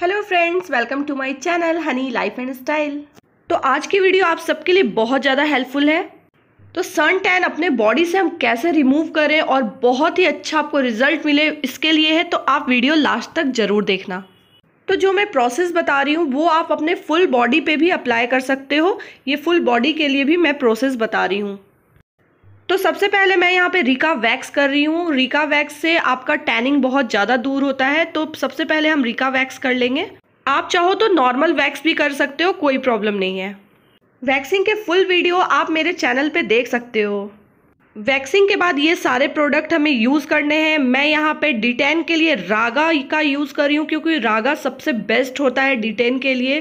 hello friends welcome to my channel honey life and style तो आज की video आप सबके लिए बहुत ज़्यादा हेल्पफुल है तो सन टैन अपने बॉडी से हम कैसे रिमूव करें और बहुत ही अच्छा आपको रिजल्ट मिले इसके लिए है तो आप वीडियो लास्ट तक ज़रूर देखना तो जो मैं प्रोसेस बता रही हूँ वो आप अपने फुल बॉडी पर भी अप्लाई कर सकते हो ये फुल बॉडी के लिए भी मैं प्रोसेस बता रही हूँ तो सबसे पहले मैं यहाँ पे रिका वैक्स कर रही हूँ रिका वैक्स से आपका टैनिंग बहुत ज़्यादा दूर होता है तो सबसे पहले हम रिका वैक्स कर लेंगे आप चाहो तो नॉर्मल वैक्स भी कर सकते हो कोई प्रॉब्लम नहीं है वैक्सिंग के फुल वीडियो आप मेरे चैनल पे देख सकते हो वैक्सिंग के बाद ये सारे प्रोडक्ट हमें यूज़ करने हैं मैं यहाँ पे डिटेन के लिए रागा का यूज़ कर रही हूँ क्योंकि रागा सबसे बेस्ट होता है डिटेन के लिए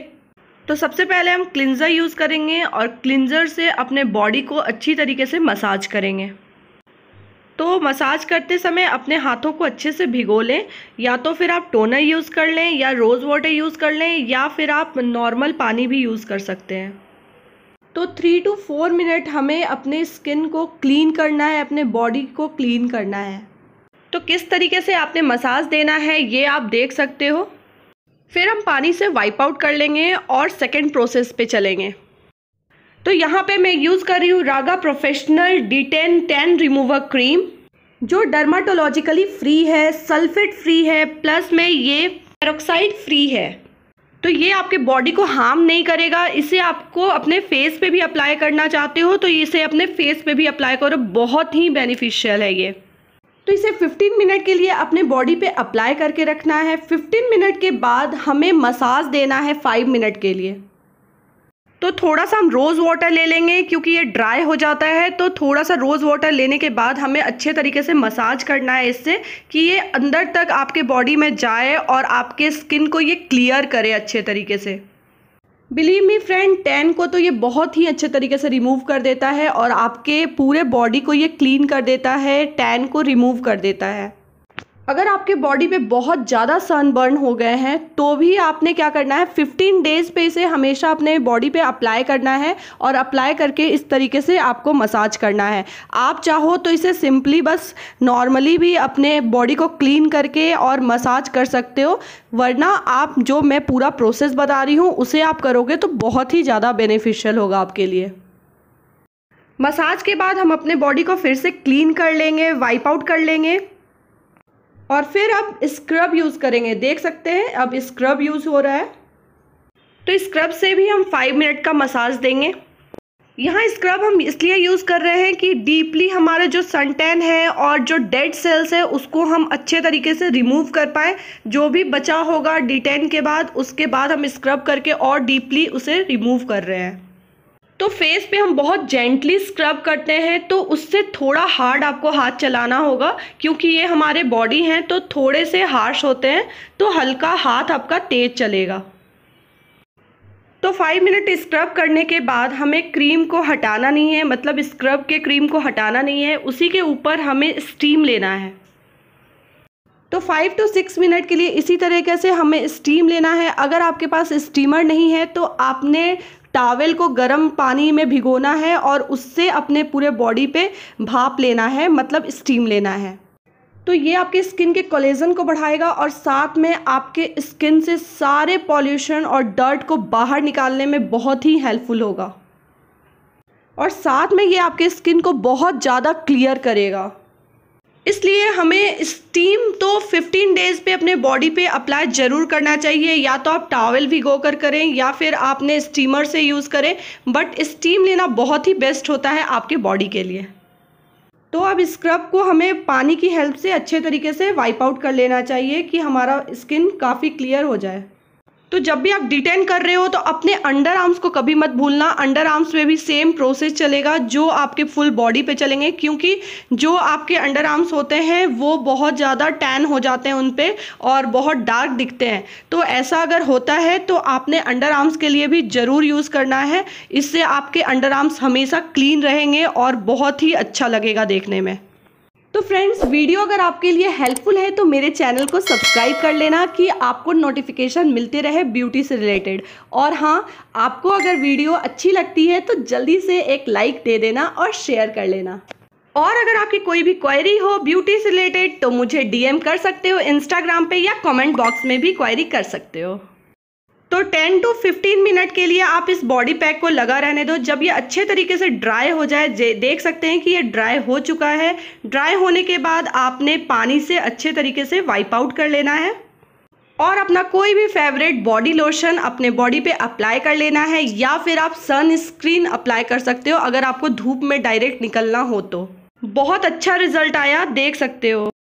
तो सबसे पहले हम क्लिंज़र यूज़ करेंगे और क्लिंजर से अपने बॉडी को अच्छी तरीके से मसाज करेंगे तो मसाज करते समय अपने हाथों को अच्छे से भिगो लें या तो फिर आप टोनर यूज़ कर लें या रोज़ वाटर यूज़ कर लें या फिर आप नॉर्मल पानी भी यूज़ कर सकते हैं तो थ्री टू फोर मिनट हमें अपने स्किन को क्लीन करना है अपने बॉडी को क्लीन करना है तो किस तरीके से आपने मसाज देना है ये आप देख सकते हो फिर हम पानी से वाइप आउट कर लेंगे और सेकेंड प्रोसेस पे चलेंगे तो यहाँ पे मैं यूज़ कर रही हूँ Raaga professional D ten ten remover cream जो डर्माटोलॉजिकली फ्री है सल्फेट फ्री है प्लस में ये पेरोक्साइड फ्री है तो ये आपके बॉडी को हार्म नहीं करेगा इसे आपको अपने फेस पे भी अप्लाई करना चाहते हो तो इसे अपने फेस पे भी अप्लाई करो बहुत ही बेनिफिशियल है ये तो इसे 15 मिनट के लिए अपने बॉडी पे अप्लाई करके रखना है 15 मिनट के बाद हमें मसाज देना है 5 मिनट के लिए तो थोड़ा सा हम रोज़ वाटर ले लेंगे क्योंकि ये ड्राई हो जाता है तो थोड़ा सा रोज़ वाटर लेने के बाद हमें अच्छे तरीके से मसाज करना है इससे कि ये अंदर तक आपके बॉडी में जाए और आपके स्किन को ये क्लियर करे अच्छे तरीके से बिलीव मी फ्रेंड टैन को तो ये बहुत ही अच्छे तरीके से रिमूव कर देता है और आपके पूरे बॉडी को ये क्लीन कर देता है टैन को रिमूव कर देता है अगर आपके बॉडी पे बहुत ज़्यादा सनबर्न हो गए हैं तो भी आपने क्या करना है 15 डेज पे इसे हमेशा अपने बॉडी पे अप्लाई करना है और अप्लाई करके इस तरीके से आपको मसाज करना है आप चाहो तो इसे सिंपली बस नॉर्मली भी अपने बॉडी को क्लीन करके और मसाज कर सकते हो वरना आप जो मैं पूरा प्रोसेस बता रही हूँ उसे आप करोगे तो बहुत ही ज़्यादा बेनिफिशियल होगा आपके लिए मसाज के बाद हम अपने बॉडी को फिर से क्लीन कर लेंगे वाइप आउट कर लेंगे और फिर अब स्क्रब यूज़ करेंगे देख सकते हैं अब स्क्रब यूज़ हो रहा है तो स्क्रब से भी हम फाइव मिनट का मसाज देंगे यहाँ स्क्रब हम इसलिए यूज़ कर रहे हैं कि डीपली हमारा जो सनटैन है और जो डेड सेल्स है उसको हम अच्छे तरीके से रिमूव कर पाए जो भी बचा होगा डिटेन के बाद उसके बाद हम स्क्रब करके और डीपली उसे रिमूव कर रहे हैं तो फेस पे हम बहुत जेंटली स्क्रब करते हैं तो उससे थोड़ा हार्ड आपको हाथ चलाना होगा क्योंकि ये हमारे बॉडी हैं तो थोड़े से हार्श होते हैं तो हल्का हाथ आपका तेज चलेगा तो फाइव मिनट स्क्रब करने के बाद हमें क्रीम को हटाना नहीं है मतलब स्क्रब के क्रीम को हटाना नहीं है उसी के ऊपर हमें स्टीम लेना है तो फाइव टू सिक्स मिनट के लिए इसी तरीके से हमें स्टीम लेना है अगर आपके पास स्टीमर नहीं है तो आपने टावेल को गर्म पानी में भिगोना है और उससे अपने पूरे बॉडी पे भाप लेना है मतलब स्टीम लेना है तो ये आपके स्किन के कोलेजन को बढ़ाएगा और साथ में आपके स्किन से सारे पॉल्यूशन और डर्ट को बाहर निकालने में बहुत ही हेल्पफुल होगा और साथ में ये आपके स्किन को बहुत ज़्यादा क्लियर करेगा इसलिए हमें स्टीम तो 15 डेज़ पे अपने बॉडी पे अप्लाई ज़रूर करना चाहिए या तो आप टावल भिगो कर करें या फिर आपने स्टीमर से यूज़ करें बट स्टीम लेना बहुत ही बेस्ट होता है आपके बॉडी के लिए तो अब स्क्रब को हमें पानी की हेल्प से अच्छे तरीके से वाइप आउट कर लेना चाहिए कि हमारा स्किन काफ़ी क्लियर हो जाए तो जब भी आप डिटेन कर रहे हो तो अपने अंडर आर्म्स को कभी मत भूलना अंडर आर्म्स में भी सेम प्रोसेस चलेगा जो आपके फुल बॉडी पे चलेंगे क्योंकि जो आपके अंडर आर्म्स होते हैं वो बहुत ज़्यादा टैन हो जाते हैं उन पर और बहुत डार्क दिखते हैं तो ऐसा अगर होता है तो आपने अंडर आर्म्स के लिए भी ज़रूर यूज़ करना है इससे आपके अंडर आर्म्स हमेशा क्लीन रहेंगे और बहुत ही अच्छा लगेगा देखने में तो फ्रेंड्स वीडियो अगर आपके लिए हेल्पफुल है तो मेरे चैनल को सब्सक्राइब कर लेना कि आपको नोटिफिकेशन मिलते रहे ब्यूटी से रिलेटेड और हाँ आपको अगर वीडियो अच्छी लगती है तो जल्दी से एक लाइक दे देना और शेयर कर लेना और अगर आपकी कोई भी क्वेरी हो ब्यूटी से रिलेटेड तो मुझे डीएम कर सकते हो इंस्टाग्राम पे या कमेंट बॉक्स में भी क्वेरी कर सकते हो तो 10 टू 15 मिनट के लिए आप इस बॉडी पैक को लगा रहने दो जब ये अच्छे तरीके से ड्राई हो जाए देख सकते हैं कि ये ड्राई हो चुका है ड्राई होने के बाद आपने पानी से अच्छे तरीके से वाइप आउट कर लेना है और अपना कोई भी फेवरेट बॉडी लोशन अपने बॉडी पे अप्लाई कर लेना है या फिर आप सनस्क्रीन अप्लाई कर सकते हो अगर आपको धूप में डायरेक्ट निकलना हो तो बहुत अच्छा रिजल्ट आया देख सकते हो